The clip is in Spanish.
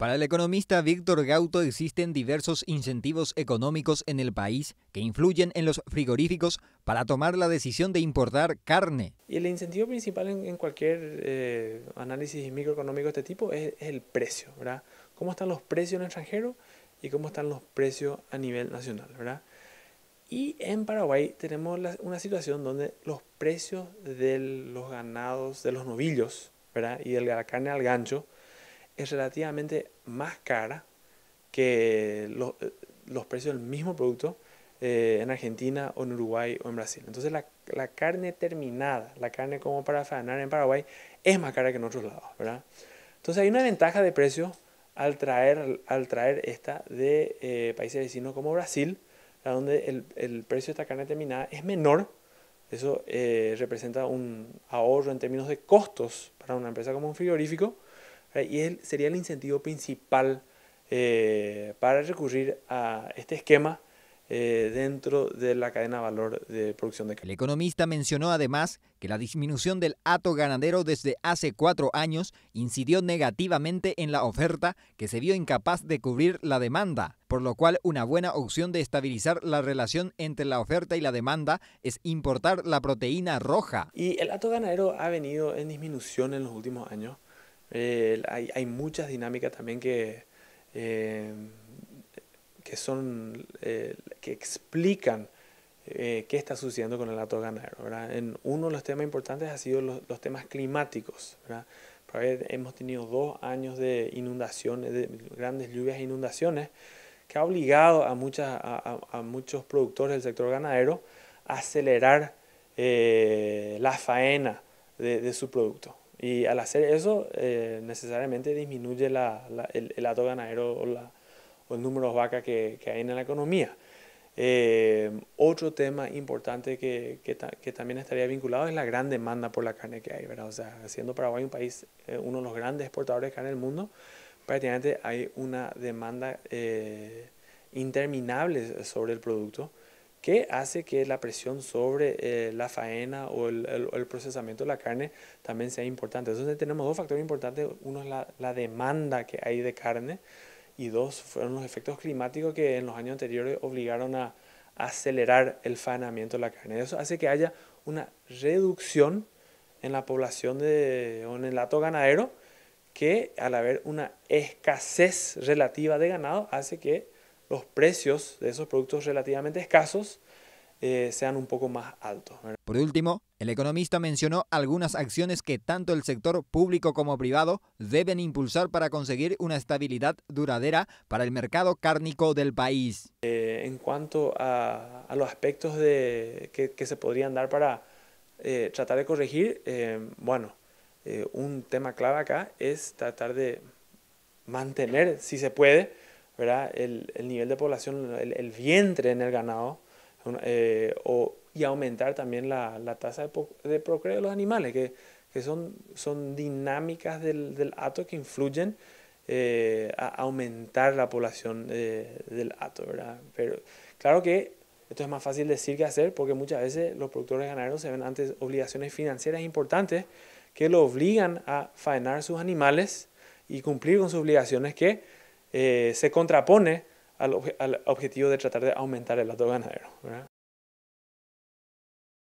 Para el economista Víctor Gauto existen diversos incentivos económicos en el país que influyen en los frigoríficos para tomar la decisión de importar carne. Y el incentivo principal en, cualquier eh, análisis microeconómico de este tipo es, el precio, ¿verdad? Cómo están los precios en el extranjero y cómo están los precios a nivel nacional, ¿verdad? Y en Paraguay tenemos una situación donde los precios de los ganados, de los novillos, ¿verdad? Y de la carne al gancho, es relativamente más cara que los, eh, los precios del mismo producto eh, en Argentina o en Uruguay o en Brasil. Entonces la, la, carne terminada, la carne como para faenar en Paraguay, es más cara que en otros lados, ¿verdad? Entonces hay una ventaja de precio al traer, al traer esta de eh, países vecinos como Brasil, donde el, el, precio de esta carne terminada es menor. Eso representa un ahorro en términos de costos para una empresa como un frigorífico. Y él sería el incentivo principal eh, para recurrir a este esquema eh, dentro de la cadena de valor de producción de carne. El economista mencionó además que la disminución del hato ganadero desde hace cuatro años incidió negativamente en la oferta que se vio incapaz de cubrir la demanda, por lo cual una buena opción de estabilizar la relación entre la oferta y la demanda es importar la proteína roja. Y el hato ganadero ha venido en disminución en los últimos años. Eh, hay, muchas dinámicas también que, eh, son eh, que explican qué está sucediendo con el ato ganadero. En uno de los temas importantes ha sido los, temas climáticos. Hemos tenido dos años de inundaciones, de grandes lluvias e inundaciones, que ha obligado a, muchas, a, muchos productores del sector ganadero a acelerar la faena de, su producto. Y al hacer eso, eh, necesariamente disminuye el, el, ganadero o, el número de vacas que, hay en la economía. Eh, otro tema importante que, también estaría vinculado es la gran demanda por la carne que hay, ¿verdad? O sea, siendo Paraguay un país, eh, uno de los grandes exportadores de carne del mundo, prácticamente hay una demanda interminable sobre el producto que hace que la presión sobre eh, la faena o el, procesamiento de la carne también sea importante. Entonces tenemos dos factores importantes, uno es la, demanda que hay de carne y dos fueron los efectos climáticos que en los años anteriores obligaron a, acelerar el faenamiento de la carne. Eso hace que haya una reducción en la población de, o en el lato ganadero que al haber una escasez relativa de ganado hace que los precios de esos productos relativamente escasos eh, sean un poco más altos. Por último, el economista mencionó algunas acciones que tanto el sector público como privado deben impulsar para conseguir una estabilidad duradera para el mercado cárnico del país. Eh, en cuanto a, los aspectos que, se podrían dar para eh, tratar de corregir, bueno, un tema clave acá es tratar de mantener, si se puede, el, nivel de población, el, vientre en el ganado, eh, y aumentar también la, tasa de, procreo de los animales, que, son, dinámicas del, del que influyen eh, a aumentar la población eh, del ato. ¿verdad? Pero claro que esto es más fácil decir que hacer porque muchas veces los productores ganaderos se ven ante obligaciones financieras importantes que lo obligan a faenar sus animales y cumplir con sus obligaciones que eh, se contrapone al, objetivo de tratar de aumentar el lado ganadero.